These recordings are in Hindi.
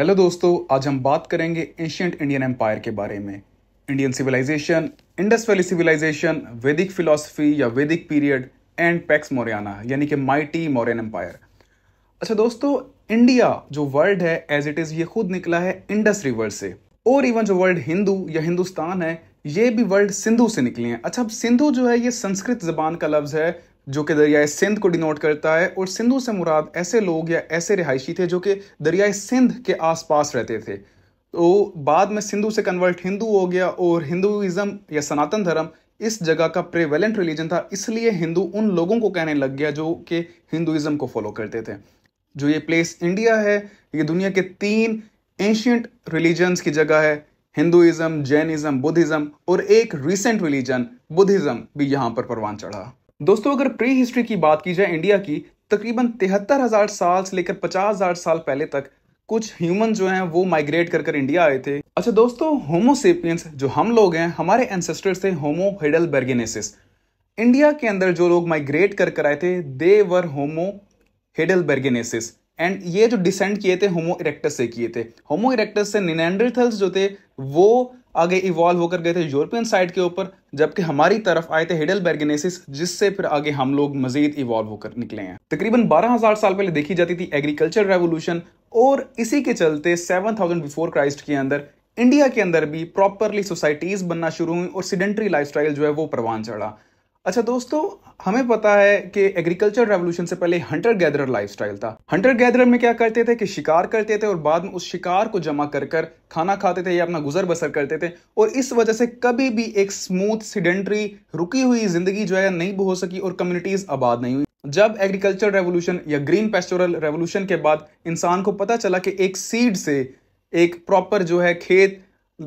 हेलो दोस्तों आज हम बात करेंगे एशियंट इंडियन एम्पायर के बारे में Indian civilisation Indus valley civilisation Vedic philosophy या Vedic period and PACS Moriyana यानी कि माइटी मोरियन एम्पायर अच्छा दोस्तों इंडिया जो वर्ल्ड है एज इट इज़ ये खुद निकला है इंडस रिवर से और इवन जो वर्ल्ड हिंदू या हिंदुस्तान है ये भी वर्ल्ड सिंधु से निकले हैं अच्छा अब सिंधु जो है ये संस्कृत जबान का लफ्ज़ है जो कि दरियाए सिंध को डिनोट करता है और सिंधु से मुराद ऐसे लोग या ऐसे रिहायशी थे जो कि दरियाए सिंध के आसपास रहते थे तो बाद में सिंधु से कन्वर्ट हिंदू हो गया और हिंदुज़म या सनातन धर्म इस जगह का प्रेवेलेंट रिलीजन था इसलिए हिंदू उन लोगों को कहने लग गया जो कि हिंदुज़म को फॉलो करते थे जो ये प्लेस इंडिया है ये दुनिया के तीन एंशियंट रिलीजन्स की जगह है हिंदुज़म जैनिज़म बुद्धिज़्म और एक रिसेंट रिलीजन बुद्धिज़्म भी यहाँ पर परवान चढ़ा दोस्तों अगर प्री हिस्ट्री की बात की जाए इंडिया की तकरीबन तिहत्तर हज़ार साल से लेकर पचास हज़ार साल पहले तक कुछ ह्यूमन जो हैं वो माइग्रेट कर कर इंडिया आए थे अच्छा दोस्तों होमोसेपियंस जो हम लोग हैं हमारे एंसेस्टर्स थे होमो हिडल बर्गेनेसिस इंडिया के अंदर जो लोग माइग्रेट कर कर आए थे दे वर होमो हिडल बर्गेनेसिस एंड ये जो डिसेंड किए थे होमो इरेक्टस से किए थे होमो इरेक्टस से निनेंडरथल्स जो थे वो आगे इवॉल्व होकर गए थे यूरोपियन साइड के ऊपर जबकि हमारी तरफ आए थे हिडल बैरगेनेसिस जिससे फिर आगे हम लोग मजीद इवॉल्व होकर निकले हैं तकरीबन 12000 साल पहले देखी जाती थी एग्रीकल्चर रेवोल्यूशन और इसी के चलते 7000 बिफोर क्राइस्ट के अंदर इंडिया के अंदर भी प्रॉपरली सोसाइटीज बनना शुरू हुई और सिडेंट्री लाइफ जो है वो परवान चढ़ा अच्छा दोस्तों हमें पता है कि एग्रीकल्चर रेवोल्यूशन से पहले हंटर लाइफ लाइफस्टाइल था हंटर गैदर में क्या करते थे कि शिकार करते थे और बाद में उस शिकार को जमा कर कर खाना खाते थे या अपना गुजर बसर करते थे और इस वजह से कभी भी एक स्मूथ सिडेंट्री रुकी हुई जिंदगी जो है नहीं हो सकी और कम्युनिटीज आबाद नहीं हुई जब एग्रीकल्चर रेवोल्यूशन या ग्रीन पेस्टोरल रेवोल्यूशन के बाद इंसान को पता चला कि एक सीड से एक प्रॉपर जो है खेत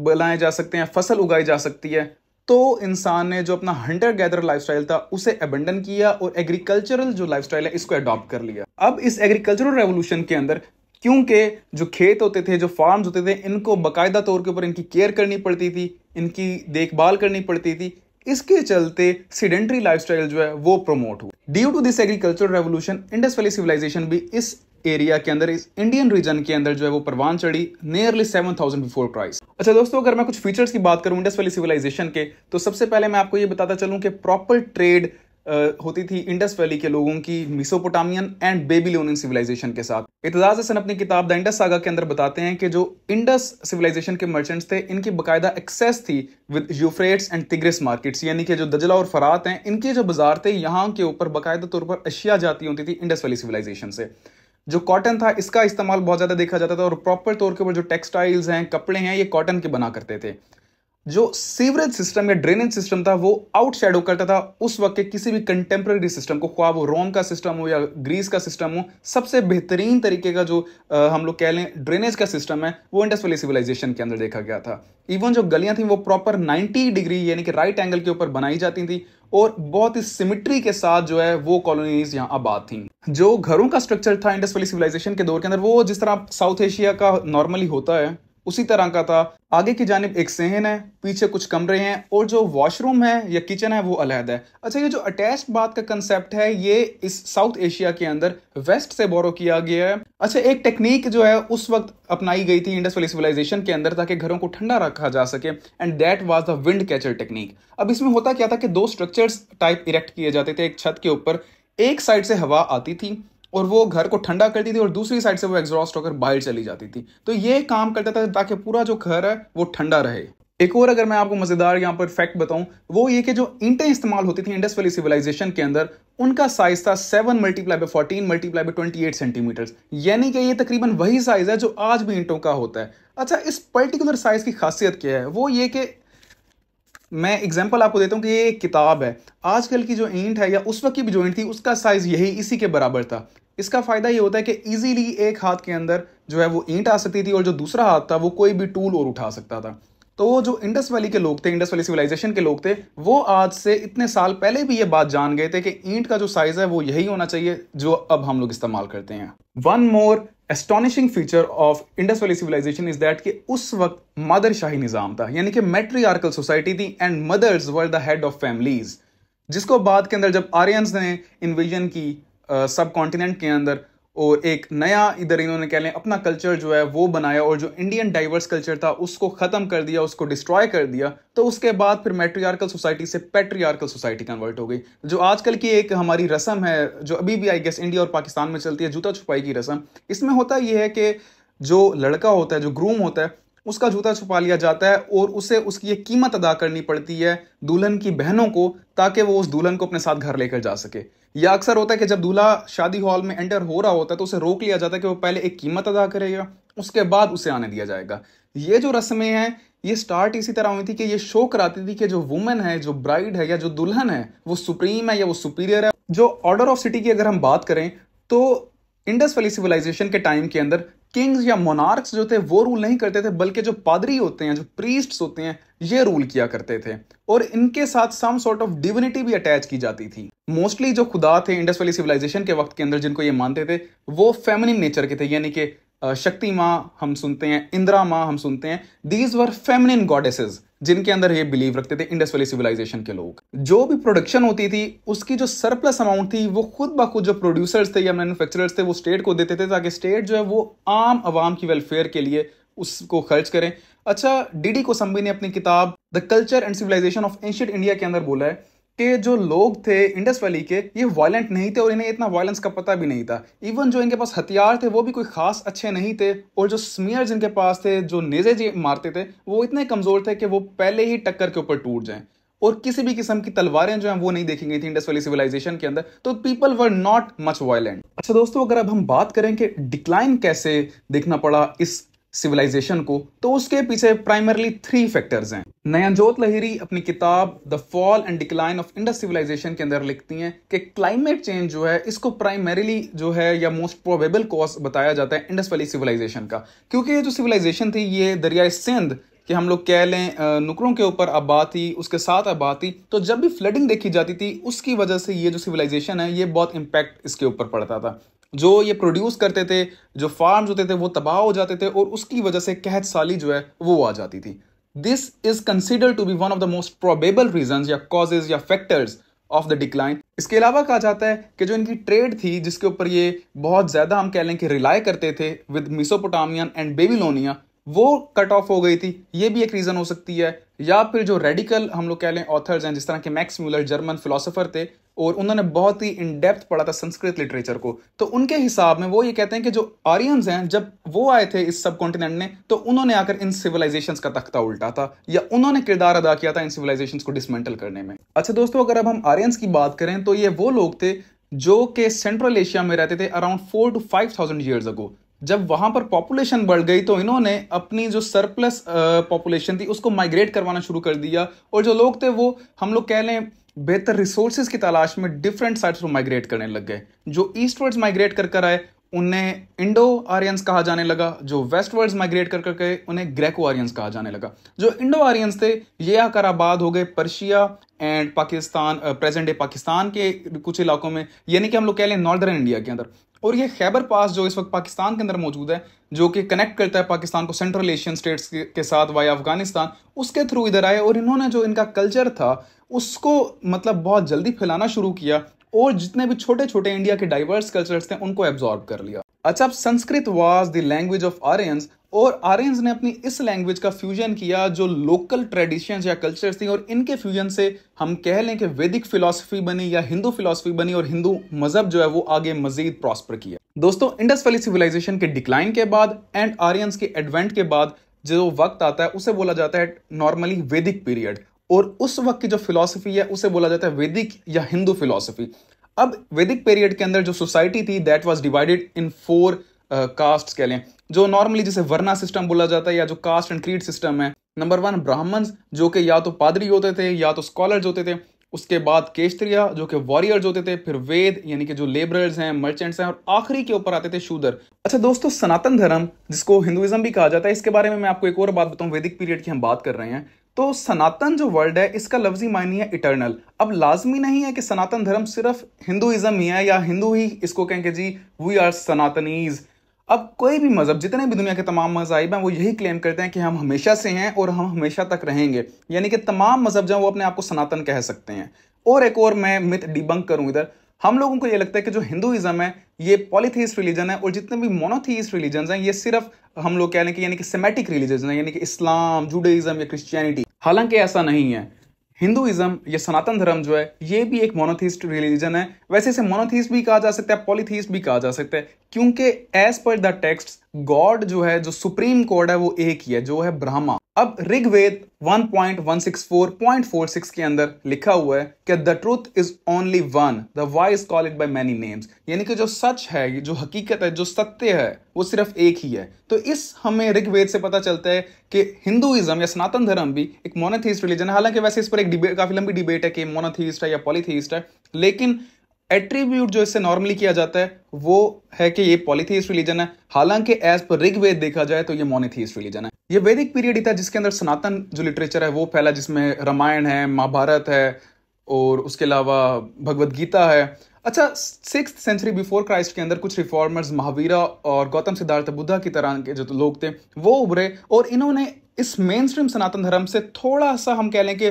बनाए जा सकते हैं फसल उगाई जा सकती है तो इंसान ने जो अपना हंटर गैदर लाइफस्टाइल था उसे अबेंडन किया और एग्रीकल्चरल जो लाइफस्टाइल है इसको अडॉप्ट कर लिया अब इस एग्रीकल्चरल रेवोल्यूशन के अंदर क्योंकि जो खेत होते थे जो फार्म्स होते थे इनको बाकायदा तौर के ऊपर इनकी केयर करनी पड़ती थी इनकी देखभाल करनी पड़ती थी इसके चलते सीडेंट्री लाइफ जो है वो प्रमोट हुआ due to this agricultural revolution Indus valley civilisation भी इस एरिया के अंदर इस इंडियन रीजन के अंदर जो है वो परवान चढ़ी nearly seven thousand before Christ अच्छा दोस्तों अगर मैं कुछ फीचर्स की बात करूँ इंडस वैली सिविलाइजेशन के तो सबसे पहले मैं आपको ये बताता चलूं कि प्रॉपर ट्रेड होती थी इंडस वैली के लोगों की मिसोपोटामियन एंड बेबीलोनियन सिविलाइजेशन के साथ इतजाज हसन अपनी किताब द इंडस सागा के अंदर बताते हैं कि जो इंडस सिविलाइजेशन के मर्चेंट्स थे इनकी बाकायदा एक्सेस थी with Euphrates and Tigris markets यानी कि जो दजला और फरात हैं इनके जो बाजार थे यहाँ के ऊपर बाकायदा तौर पर अशिया जाती होती थी इंडस वैली सिविलाइजेशन से जो कॉटन था इसका इस्तेमाल बहुत ज़्यादा देखा जाता था और प्रॉपर तौर के ऊपर जो टेक्सटाइल्स हैं कपड़े हैं ये कॉटन के बना करते थे जो सीवरेज सिस्टम या ड्रेनेज सिस्टम था वो आउट शेडो करता था उस वक्त के किसी भी कंटेम्प्रेरी सिस्टम को ख्वाब वो रोम का सिस्टम हो या ग्रीस का सिस्टम हो सबसे बेहतरीन तरीके का जो आ, हम लोग कह लें ड्रेनेज का सिस्टम है वो इंडस वैली सिविलाइजेशन के अंदर देखा गया था इवन जो गलियां थी वो प्रॉपर 90 डिग्री यानी कि राइट एंगल के ऊपर बनाई जाती थी और बहुत ही सिमिट्री के साथ जो है वो कॉलोनीज यहाँ आबाद थी जो घरों का स्ट्रक्चर था इंडस वैली सिविलाइजेशन के दौर के अंदर वो जिस तरह साउथ एशिया का नॉर्मली होता है उसी तरह का था आगे की जानब एक सहन है पीछे कुछ कमरे हैं और जो वॉशरूम है या किचन है वो अलहद है अच्छा ये जो अटैच बात का कंसेप्ट है ये इस साउथ एशिया के अंदर वेस्ट से बोरो किया गया है अच्छा एक टेक्निक जो है उस वक्त अपनाई गई थी इंडस्ट्रियल सिविलाइजेशन के अंदर ताकि घरों को ठंडा रखा जा सके and that was the wind catcher technique अब इसमें होता क्या था कि दो स्ट्रक्चर्स टाइप इरेक्ट किए जाते थे एक छत के ऊपर एक साइड से हवा आती थी और वो घर को ठंडा करती थी और दूसरी साइड से वो एग्जॉस्ट होकर बाहर चली जाती थी तो ये काम करता था ताकि पूरा जो घर है वो ठंडा रहे एक और अगर मैं आपको मज़ेदार यहां पर फैक्ट बताऊं वो ये कि जो ईंटें इस्तेमाल होती थी इंडस वैली सिविलाइजेशन के अंदर उनका साइज था seven multiply by fourteen multiply by twenty eight centimetre यानी कि ये तकरीबन वही साइज है जो आज भी ईंटों का होता है अच्छा इस पर्टिकुलर साइज की खासियत क्या है वो ये कि मैं एग्जाम्पल आपको देता हूँ कि ये एक किताब है आजकल की जो ईंट है या उस वक्त की भी जो ईंट थी उसका साइज़ यही इसी के बराबर था इसका फ़ायदा ये होता है कि ईजिली एक हाथ के अंदर जो है वो ईंट आ सकती थी और जो दूसरा हाथ था वो कोई भी टूल और उठा सकता था तो जो इंडस वैली के लोग थे इंडस वैली सिविलाइजेशन के लोग थे वो आज से इतने साल पहले भी ये बात जान गए थे कि ईंट का जो साइज़ है वो यही होना चाहिए जो अब हम लोग इस्तेमाल करते हैं one more astonishing feature of Indus valley civilisation is that कि उस वक्त मदर शाही निज़ाम था यानी कि मेट्रीआर्कल सोसाइटी थी and mothers were the head of families जिसको बाद के अंदर जब आर्यंस ने इन्विजन की सब uh, कॉन्टिनेंट के अंदर और एक नया इधर इन्होंने कह लें अपना कल्चर जो है वो बनाया और जो इंडियन डाइवर्स कल्चर था उसको ख़त्म कर दिया उसको डिस्ट्रॉय कर दिया तो उसके बाद फिर मेट्रियार्कल सोसाइटी से पेट्रियार्कल सोसाइटी कन्वर्ट हो गई जो आजकल की एक हमारी रस्म है जो अभी भी आई गेस इंडिया और पाकिस्तान में चलती है जूता छुपाई की रस्म इसमें होता यह है कि जो लड़का होता है जो ग्रूम होता है उसका जूता छुपा लिया जाता है और उसे उसकी ये कीमत अदा करनी पड़ती है दुल्हन की बहनों को ताकि वो उस दुल्हन को अपने साथ घर लेकर जा सके यह अक्सर होता है कि जब दूल्हा शादी हॉल में एंटर हो रहा होता है तो उसे रोक लिया जाता है कि वो पहले एक कीमत अदा करेगा उसके बाद उसे आने दिया जाएगा ये जो रस्में हैं ये स्टार्ट इसी तरह हुई थी कि ये शो कराती थी कि जो वुमेन है जो ब्राइड है या जो दुल्हन है वो सुप्रीम है या वो सुपीरियर है जो ऑर्डर ऑफ सिटी की अगर हम बात करें तो इंडस वैली सिविलाइजेशन के टाइम के अंदर किंग्स या मोनार्क्स जो थे वो रूल नहीं करते थे बल्कि जो पादरी होते हैं जो प्रीस्ट्स होते हैं ये रूल किया करते थे और इनके साथ सम सॉर्ट ऑफ डिविनिटी भी अटैच की जाती थी मोस्टली जो खुदा थे इंडस सिविलाइजेशन के वक्त के अंदर जिनको ये मानते थे वो फेमिनिन नेचर के थे यानी कि शक्ति माँ हम सुनते हैं इंदिरा माँ हम सुनते हैं दीज वर फेमिनिन गॉडेसेस जिनके अंदर ये बिलीव रखते थे इंडस वैली सिविलाइजेशन के लोग जो भी प्रोडक्शन होती थी उसकी जो सरप्लस अमाउंट थी वो खुद ब खुद जो प्रोड्यूसर्स थे या मैन्युफैक्चरर्स थे वो स्टेट को देते थे ताकि स्टेट जो है वो आम आवाम की वेलफेयर के लिए उसको खर्च करें अच्छा डीडी कोसंबी ने अपनी किताब the culture and civilisation of ancient India के अंदर बोला है के जो लोग थे इंडस वैली के ये वायलेंट नहीं थे और इन्हें इतना वायलेंस का पता भी नहीं था इवन जो इनके पास हथियार थे वो भी कोई खास अच्छे नहीं थे और जो स्मियर्स इनके पास थे जो नेजे जी मारते थे वो इतने कमज़ोर थे कि वो पहले ही टक्कर के ऊपर टूट जाएं और किसी भी किस्म की तलवारें जो हैं वो नहीं देखी गई थी इंडस वैली सिविलाइजेशन के अंदर तो people were not much violent अच्छा दोस्तों अगर अब हम बात करें कि डिक्लाइन कैसे देखना पड़ा इस सिविलाइजेशन को तो उसके पीछे प्राइमरली थ्री फैक्टर्स हैं नयनजोत लहरी अपनी किताब the fall and decline of Indus civilisation के अंदर लिखती हैं कि क्लाइमेट चेंज जो है इसको प्राइमरीली जो है या मोस्ट प्रोबेबल कॉज बताया जाता है इंडस वैली सिविलाइजेशन का क्योंकि ये जो सिविलाइजेशन थी ये दरियाए सिंध कि हम लोग कह लें नुकरों के ऊपर आबाद थी उसके साथ आबाद थी तो जब भी फ्लडिंग देखी जाती थी उसकी वजह से ये जो सिविलाइजेशन है ये बहुत इम्पैक्ट इसके ऊपर पड़ता था जो ये प्रोड्यूस करते थे जो फार्म्स होते थे वो तबाह हो जाते थे और उसकी वजह से कहत साली जो है वो आ जाती थी this is considered to be one of the most probable reason या कॉजेज या फैक्टर्स ऑफ द डिक्लाइन इसके अलावा कहा जाता है कि जो इनकी ट्रेड थी जिसके ऊपर ये बहुत ज़्यादा हम कह लें कि रिलाय करते थे विद मिसोपोटामियन एंड बेबीलोनिया वो कट ऑफ हो गई थी ये भी एक रीज़न हो सकती है या फिर जो रेडिकल हम लोग कह लें ऑथर्स हैं जिस तरह के मैक्स म्यूलर जर्मन फिलोसोफर थे और उन्होंने बहुत ही इन डेप्थ पढ़ा था संस्कृत लिटरेचर को तो उनके हिसाब में वो ये कहते हैं कि जो आर्यंस हैं जब वो आए थे इस सब कॉन्टिनेंट में तो उन्होंने आकर इन सिविलाइजेशंस का तख्ता उल्टा था या उन्होंने किरदार अदा किया था इन सिविलाइजेशंस को डिसमेंटल करने में अच्छा दोस्तों अगर अब हम आर्यंस की बात करें तो ये वो लोग थे जो कि सेंट्रल एशिया में रहते थे around four to five thousand years ago जब वहां पर पॉपुलेशन बढ़ गई तो इन्होंने अपनी जो सरप्लस पॉपुलेशन थी उसको माइग्रेट करवाना शुरू कर दिया और जो लोग थे वो हम लोग कह लें बेहतर रिसोर्सेज की तलाश में डिफरेंट साइड्स पर माइग्रेट करने लग गए जो ईस्टवर्ड्स माइग्रेट कर कर आए उन्हें इंडो आर्यंस कहा जाने लगा जो वेस्ट वर्ड्स माइग्रेट कर कर गए उन्हें ग्रेको आर्यंस कहा जाने लगा जो इंडो आर्यंस थे ये आकर आबाद हो गए Persia and Pakistan present day Pakistan के कुछ इलाकों में यानी कि हम लोग कह लें नॉर्दर्न इंडिया के अंदर और ये खैबर पास जो इस वक्त पाकिस्तान के अंदर मौजूद है जो कि कनेक्ट करता है पाकिस्तान को सेंट्रल एशियन स्टेट्स के साथ वाई अफगानिस्तान उसके थ्रू इधर आए और इन्होंने जो इनका कल्चर था उसको मतलब बहुत जल्दी फैलाना शुरू किया और जितने भी छोटे छोटे इंडिया के डाइवर्स कल्चर्स थे उनको एब्जॉर्ब कर लिया अच्छा अब Sanskrit was the language of Aryans और आर्यंस ने अपनी इस लैंग्वेज का फ्यूजन किया जो लोकल ट्रेडिशंस या कल्चर्स थी और इनके फ्यूजन से हम कह लें कि वैदिक फिलोसफी बनी या हिंदू फिलोसफी बनी और हिंदू मजहब जो है वो आगे मजीद प्रॉस्पर किया दोस्तों इंडस वैली सिविलाइजेशन के डिक्लाइन के बाद एंड आर्यंस के एडवेंट के बाद जो वक्त आता है उसे बोला जाता है नॉर्मली वैदिक पीरियड और उस वक्त की जो फिलोसफी है उसे बोला जाता है वैदिक या हिंदू फिलोसफी अब वैदिक पीरियड के अंदर जो सोसाइटी थी that was divided in four caste कह लें जो नॉर्मली जिसे वर्णा सिस्टम बोला जाता है या जो कास्ट एंड क्रीड सिस्टम है नंबर वन ब्राह्मण जो कि या तो पादरी होते थे या तो स्कॉलर्स होते थे उसके बाद केशत्रिया जो कि वॉरियर्स होते थे फिर वेद यानी कि जो लेबरर्स हैं मर्चेंट्स हैं और आखिरी के ऊपर आते थे शूदर अच्छा दोस्तों सनातन धर्म जिसको हिंदुइज्म भी कहा जाता है इसके बारे में मैं आपको एक और बात बताऊं वैदिक पीरियड की हम बात कर रहे हैं तो सनातन जो वर्ड है इसका लफ्जी मायने है इटर्नल अब लाजमी नहीं है कि सनातन धर्म सिर्फ हिंदुइज्म ही है या हिंदू ही इसको कहें कि जी वी आर सनातनीज अब कोई भी मज़हब जितने भी दुनिया के तमाम मजाहब हैं वो यही क्लेम करते हैं कि हम हमेशा से हैं और हम हमेशा तक रहेंगे यानी कि तमाम मज़हब जो वो अपने आप को सनातन कह सकते हैं और एक और मैं मिथ डिबंक करूँ इधर हम लोगों को ये लगता है कि जो हिंदुज़म है ये पॉलीथीस रिलीजन है और जितने भी मोनोथीस रिलीजन हैं ये सिर्फ हम लोग कह लें कि यानी कि सेमेटिक रिलीजन है यानी कि इस्लाम जुडेज़म या क्रिश्चियनिटी हालांकि ऐसा नहीं है हिंदुइज्म या सनातन धर्म जो है ये भी एक मोनोथीस्ट रिलीजन है वैसे इसे मोनोथीस्ट भी कहा जा सकता है पॉलीथीस्ट भी कहा जा सकता है क्योंकि as per the text God जो है जो सुप्रीम गॉड है वो एक ही है जो है ब्रह्मा अब ऋग्वेद 1.164.46 के अंदर लिखा हुआ है कि the truth is only one the wise call it by many names यानी कि जो सच है जो हकीकत है जो सत्य है वो सिर्फ एक ही है तो इस हमें ऋग्वेद से पता चलता है कि हिंदुइज्म या सनातन धर्म भी एक मोनोथीस्ट रिलीजन है हालांकि वैसे इस पर एक डिबेट काफी लंबी डिबेट है कि मोनोथीस्ट है या पॉलीथीस्ट है लेकिन एट्रीब्यूट जो इससे नॉर्मली किया जाता है वो है कि ये पॉलीथीस रिलीजन है हालांकि एज पर ऋग्वेद देखा जाए तो ये मोनिथीस रिलीजन है ये वैदिक पीरियड ही था जिसके अंदर सनातन जो लिटरेचर है वो फैला जिसमें रामायण है महाभारत है और उसके अलावा भगवद गीता है अच्छा सिक्स सेंचुरी बिफोर क्राइस्ट के अंदर कुछ रिफॉर्मर्स महावीरा और गौतम सिद्धार्थ बुद्धा की तरह के जो लोग थे वो उभरे और इन्होंने इस मेन स्ट्रीम सनातन धर्म से थोड़ा सा हम कह लें कि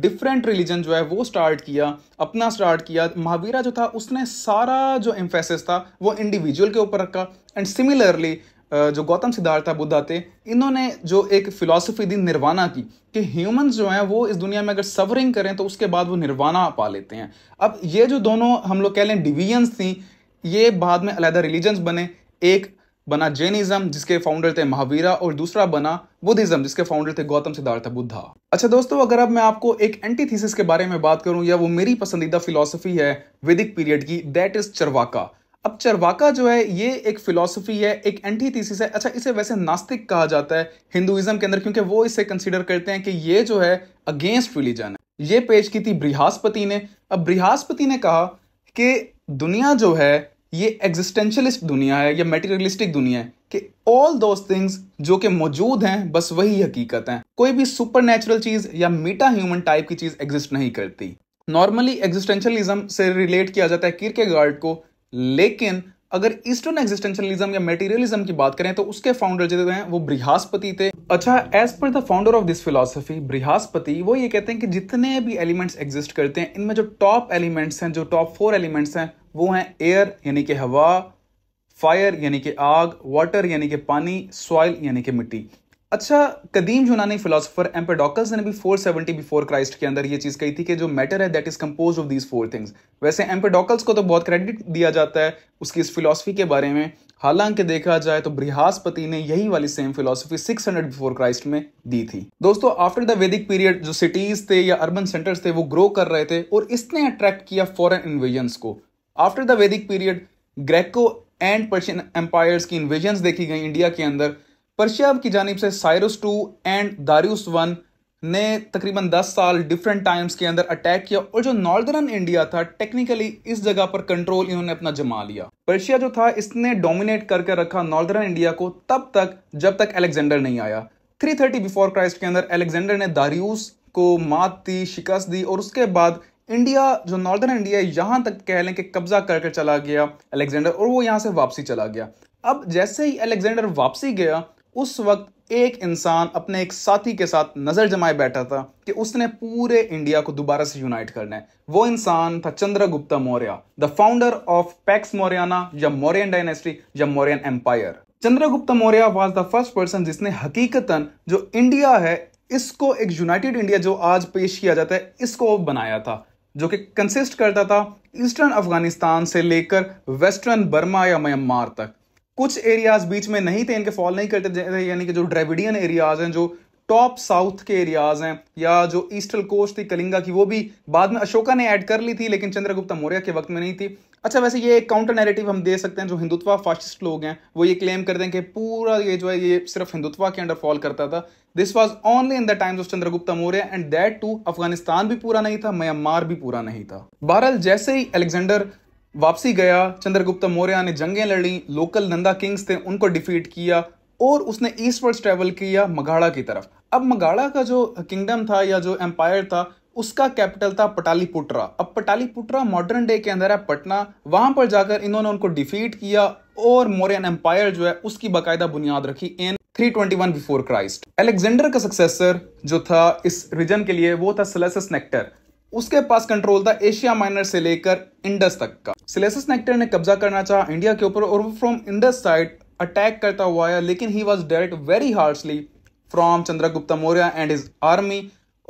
डिफरेंट रिलीजन जो है वो स्टार्ट किया अपना स्टार्ट किया महावीरा जो था उसने सारा जो एम्फेसिस था वो इंडिविजुअल के ऊपर रखा एंड सिमिलरली जो गौतम सिद्धार्थ था बुद्धा थे इन्होंने जो एक फिलॉसफी दी निर्वाणा की कि ह्यूमंस जो हैं वो इस दुनिया में अगर सवरिंग करें तो उसके बाद वो निर्वाणा पा लेते हैं अब ये जो दोनों हम लोग कह लें डिवीजन्स थी ये बाद में अलहदा रिलीजन्स बने एक बना जैनिज्म जिसके फाउंडर थे महावीरा और दूसरा बना बुद्धिज्म जिसके फाउंडर थे गौतम सिद्धार्थ बुद्धा अच्छा दोस्तों अगर अब मैं आपको एक एंटीथीसिस के बारे में बात करूं या वो मेरी पसंदीदा फिलोसफी है वैदिक पीरियड की दैट इज चरवाका अब चरवाका जो है ये एक फिलोसफी है एक एंटीथीसिस है अच्छा इसे वैसे नास्तिक कहा जाता है हिंदुइज्म के अंदर क्योंकि वो इसे कंसिडर करते हैं कि ये जो है अगेंस्ट रिलीजन है ये पेश की थी बृहस्पति ने अब बृहस्पति ने कहा कि दुनिया जो है ये एग्जिस्टेंशलिस्ट दुनिया है या मेटीरियलिस्टिक दुनिया है कि ऑल दोज थिंग्स जो कि मौजूद हैं बस वही हकीकत हैं कोई भी सुपर नेचुरल चीज़ या मीटा ह्यूमन टाइप की चीज़ एग्जिस्ट नहीं करती नॉर्मली एग्जिस्टेंशलिज्म से रिलेट किया जाता है किरके गार्ड को लेकिन अगर ईस्टर्न एग्जिस्टेंशलिज्म या मेटीरियलिज्म की बात करें तो उसके फाउंडर जो हैं वो बृहस्पति थे अच्छा as per the founder of this philosophy Brihaspati वो ये कहते हैं कि जितने भी एलिमेंट्स एग्जिस्ट करते हैं इनमें जो टॉप एलिमेंट्स हैं जो टॉप फोर एलिमेंट्स हैं वो हैं एयर यानी कि हवा फायर यानी कि आग वाटर यानी कि पानी सॉइल यानी कि मिट्टी अच्छा कदीम यूनानी फिलोसफर एम्पेडोकल्स ने भी 470 बिफोर क्राइस्ट के अंदर ये चीज़ कही थी कि जो मैटर है that is compose of these four things वैसे एम्पेडोकल्स को तो बहुत क्रेडिट दिया जाता है उसकी इस फिलोसफी के बारे में हालांकि देखा जाए तो बृहस्पति ने यही वाली सेम फिलोसफी 600 बिफोर क्राइस्ट में दी थी दोस्तों आफ्टर द वैदिक पीरियड जो सिटीज थे या अर्बन सेंटर्स थे वो ग्रो कर रहे थे और इसने अट्रैक्ट किया फॉरन इन्वेजन्स को after the Vedic period Greco and Persian empires की इन्वेजन्स देखी गई इंडिया के अंदर पर्शिया की जानब से Cyrus two and Darius one ने तकरीबन 10 साल डिफरेंट टाइम्स के अंदर अटैक किया और जो नॉर्दर्न इंडिया था टेक्निकली इस जगह पर कंट्रोल इन्होंने अपना जमा लिया पर्शिया जो था इसने डोमिनेट करके रखा नॉर्दर्न इंडिया को तब तक जब तक अलेक्जेंडर नहीं आया 330 बिफोर क्राइस्ट के अंदर अलेक्जेंडर ने दारियस को मात दी शिकस्त दी और उसके बाद इंडिया जो नॉर्दर्न इंडिया है यहाँ तक कह लें कि कब्जा करके चला गया अलेक्जेंडर और वो यहाँ से वापसी चला गया अब जैसे ही अलेक्जेंडर वापसी गया उस वक्त एक इंसान अपने एक साथी के साथ नज़र जमाए बैठा था कि उसने पूरे इंडिया को दोबारा से यूनाइट करना है वो इंसान था Chandragupta Maurya the founder of pax Mauryana या मौर्यन डायनेस्टी या Mauryan empire Chandragupta Maurya was the first person जिसने हकीकतन जो इंडिया है इसको एक यूनाइटेड इंडिया जो आज पेश किया जाता है इसको बनाया था जो कि कंसिस्ट करता था ईस्टर्न अफगानिस्तान से लेकर वेस्टर्न बर्मा या म्यांमार तक कुछ एरियाज बीच में नहीं थे इनके फॉल नहीं करते थे यानी कि जो ड्रेविडियन एरियाज हैं जो टॉप साउथ के एरियाज हैं या जो ईस्टल कोस्ट थी कलिंगा की वो भी बाद में अशोका ने ऐड कर ली थी लेकिन चंद्रगुप्त मौर्य के वक्त में नहीं थी अच्छा वैसे ये एक काउंटर नैरेटिव हम दे सकते हैं जो हिंदुत्व फासिस्ट लोग हैं वो ये क्लेम करते हैं कि पूरा ये जो है ये सिर्फ हिंदुत्व के अंडर फॉल करता था this was only in the times of Chandragupta Maurya and that too Afghanistan भी पूरा नहीं था म्यांमार भी पूरा नहीं था बहरहाल जैसे ही अलेक्जेंडर वापसी गया चंद्रगुप्त मौर्य ने जंगें लड़ी लोकल नंदा किंग्स थे उनको डिफीट किया और उसने ईस्टवर्ड्स ट्रेवल किया मगाड़ा की तरफ अब मंगाड़ा का जो किंगडम था या जो एम्पायर था उसका कैपिटल था पटालीपुत्रा अब पटालीपुत्रा मॉडर्न डे के अंदर है पटना वहां पर जाकर इन्होंने उनको डिफीट किया और मौर्यन एम्पायर जो है उसकी बाकायदा बुनियाद रखी इन 321 बिफोर क्राइस्ट एलेक्जेंडर का सक्सेसर जो था इस रीजन के लिए वो था सिलेसस नेक्टर उसके पास कंट्रोल था एशिया माइनर से लेकर इंडस तक का सिलेसस नेक्टर ने कब्जा करना चाहा इंडिया के ऊपर और वो फ्रॉम इंडस साइड अटैक करता हुआ आया लेकिन he was dealt very harshly from Chandragupta Maurya and his army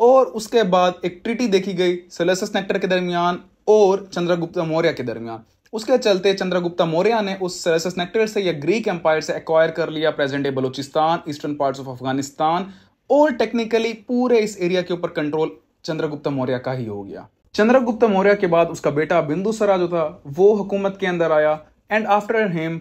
और उसके बाद एक ट्रिटी देखी गई सेलेसस नेक्टर के दरमियान और चंद्रगुप्ता मौर्य के दरमियान उसके चलते चंद्रगुप्ता मौर्य ने उस सेलेसस नेक्टर से या ग्रीक एम्पायर से एक्वायर कर लिया present day Baluchistan eastern parts of Afghanistan और टेक्निकली पूरे इस एरिया के ऊपर कंट्रोल चंद्रगुप्ता मौर्य का ही हो गया चंद्रगुप्त मौर्य के बाद उसका बेटा बिंदुसरा जो था वो हुकूमत के अंदर आया एंड आफ्टर हिम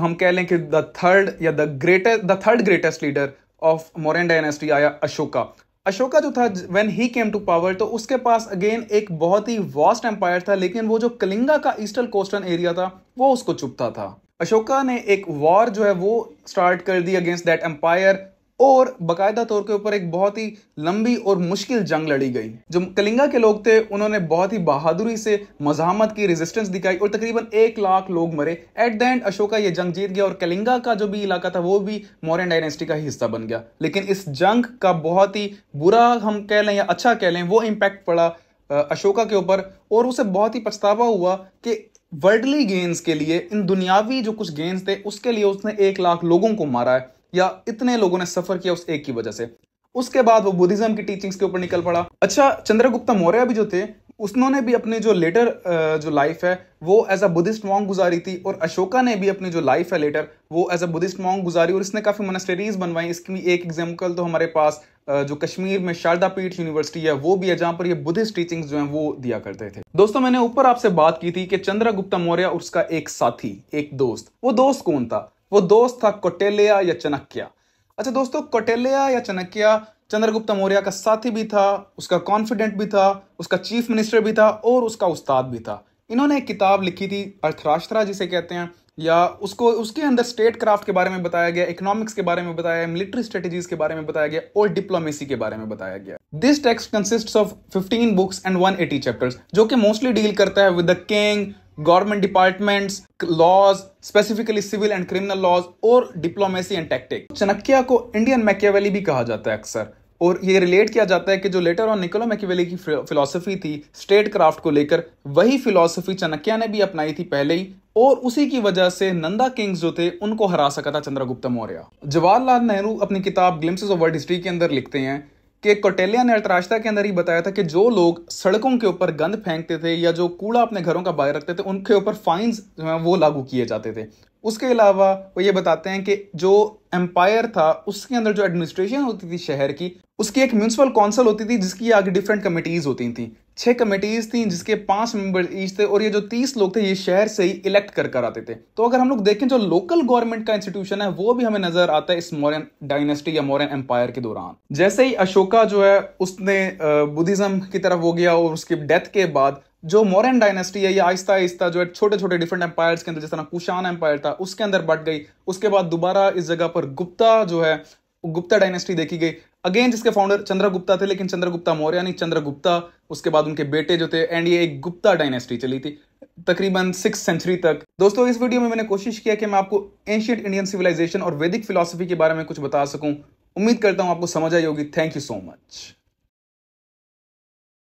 हम कह लें कि द थर्ड या the greater the third greatest leader of Mauryan dynasty आया अशोका अशोका जो था when he came to power तो उसके पास अगेन एक बहुत ही वास्ट एम्पायर था लेकिन वो जो कलिंगा का ईस्टर्न कोस्टर्न एरिया था वो उसको चुपता था अशोका ने एक वॉर जो है वो स्टार्ट कर दी अगेंस्ट दैट एम्पायर और बकायदा तौर के ऊपर एक बहुत ही लंबी और मुश्किल जंग लड़ी गई जो कलिंगा के लोग थे उन्होंने बहुत ही बहादुरी से मजामत की रेजिस्टेंस दिखाई और तकरीबन एक लाख लोग मरे एट द एंड अशोका ये जंग जीत गया और कलिंगा का जो भी इलाका था वो भी मॉरन डायनेस्टी का हिस्सा बन गया लेकिन इस जंग का बहुत ही बुरा हम कह लें या अच्छा कह लें वो इम्पैक्ट पड़ा अशोका के ऊपर और उसे बहुत ही पछतावा हुआ कि वर्ल्डली गेंस के लिए इन दुनियावी जो कुछ गेंस थे उसके लिए उसने एक लाख लोगों को मारा है या इतने लोगों ने सफर किया उस एक की वजह से उसके बाद वो बुद्धिज्म की टीचिंग्स के ऊपर निकल पड़ा अच्छा चंद्रगुप्ता मौर्य भी जो थे उसने भी अपने जो लेटर जो लाइफ है वो एज अ बुद्धिस्ट मॉन्ग गुजारी थी और अशोका ने भी अपनी जो लाइफ है लेटर वो एज अ बुद्धिस्ट मॉन्ग गुजारी और इसने काफ़ी मोनेस्टरीज बनवाई इसकी एक एग्जाम्पल तो हमारे पास जो कश्मीर में शारदा पीठ यूनिवर्सिटी है वो भी है जहां पर ये बुद्धिस्ट टीचिंग्स जो हैं वो दिया करते थे दोस्तों मैंने ऊपर आपसे बात की थी कि चंद्रगुप्ता मौर्य उसका एक साथी एक दोस्त वो दोस्त कौन था वो दोस्त था कोटेलिया या चनक्या अच्छा दोस्तों कोटेलिया या चनक्या चंद्रगुप्त मौर्य का साथी भी था उसका कॉन्फिडेंट भी था उसका चीफ मिनिस्टर भी था और उसका उस्ताद भी था इन्होंने एक किताब लिखी थी अर्थराष्ट्रा जिसे कहते हैं या उसको उसके अंदर स्टेट क्राफ्ट के बारे में बताया गया इकोनॉमिक्स के बारे में बताया गया मिलिट्री स्ट्रेटेजीज के बारे में बताया गया और डिप्लोमेसी के बारे में बताया गया this text consists of 15 books and 180 chapters जो कि मोस्टली डील करता है with the king government departments laws specifically civil and criminal laws और डिप्लोमेसी एंड टैक्टिक चनक्या को इंडियन मैकेवेली भी कहा जाता है अक्सर और ये रिलेट किया जाता है कि जो लेटर ऑन निकोलो मैकेवेली की फिलोसफी थी स्टेट क्राफ्ट को लेकर वही फिलोसफी चाणक्य ने भी अपनाई थी पहले ही और उसी की वजह से नंदा किंग्स जो थे उनको हरा सका था चंद्रगुप्त मौर्य जवाहरलाल नेहरू अपनी किताब ग्लिम्स ऑफ वर्ल्ड हिस्ट्री के अंदर लिखते हैं कि कोटेलिया ने अल्तराश्ता के अंदर ही बताया था कि जो लोग सड़कों के ऊपर गंद फेंकते थे या जो कूड़ा अपने घरों का बाहर रखते थे उनके ऊपर फाइन्स जो है वो लागू किए जाते थे उसके अलावा वो ये बताते हैं कि जो एम्पायर था उसके अंदर जो एडमिनिस्ट्रेशन होती थी शहर की उसकी एक म्यूनसिपल काउंसिल होती थी जिसकी आगे डिफरेंट कमेटीज़ होती थी छह कमेटीज थी जिसके पांच मेंबर ईच थे और ये जो तीस लोग थे ये शहर से ही इलेक्ट कर कर आते थे तो अगर हम लोग देखें जो लोकल गवर्नमेंट का इंस्टीट्यूशन है वो भी हमें नजर आता है इस मौर्यन डायनेस्टी या मौर्यन एम्पायर के दौरान जैसे ही अशोका जो है उसने बुद्धिज्म की तरफ हो गया और उसकी डेथ के बाद जो मौर्यन डायनेस्टी है ये आहिस्ता आहिस्ता जो है छोटे छोटे डिफरेंट एम्पायर के अंदर जिस तरह कुशान एम्पायर था उसके अंदर बट गई उसके बाद दोबारा इस जगह पर गुप्ता जो है गुप्ता डायनेस्टी देखी गई अगेन जिसके फाउंडर चंद्रगुप्ता थे लेकिन चंद्रगुप्ता मौर्य यानी चंद्रगुप्ता उसके बाद उनके बेटे जो थे एंड ये एक गुप्ता डायनेस्टी चली थी तकरीबन सिक्स सेंचुरी तक दोस्तों इस वीडियो में मैंने कोशिश किया कि मैं आपको एंशियंट इंडियन सिविलाइजेशन और वैदिक फिलोसफी के बारे में कुछ बता सकूं उम्मीद करता हूं आपको समझ आई होगी थैंक यू सो मच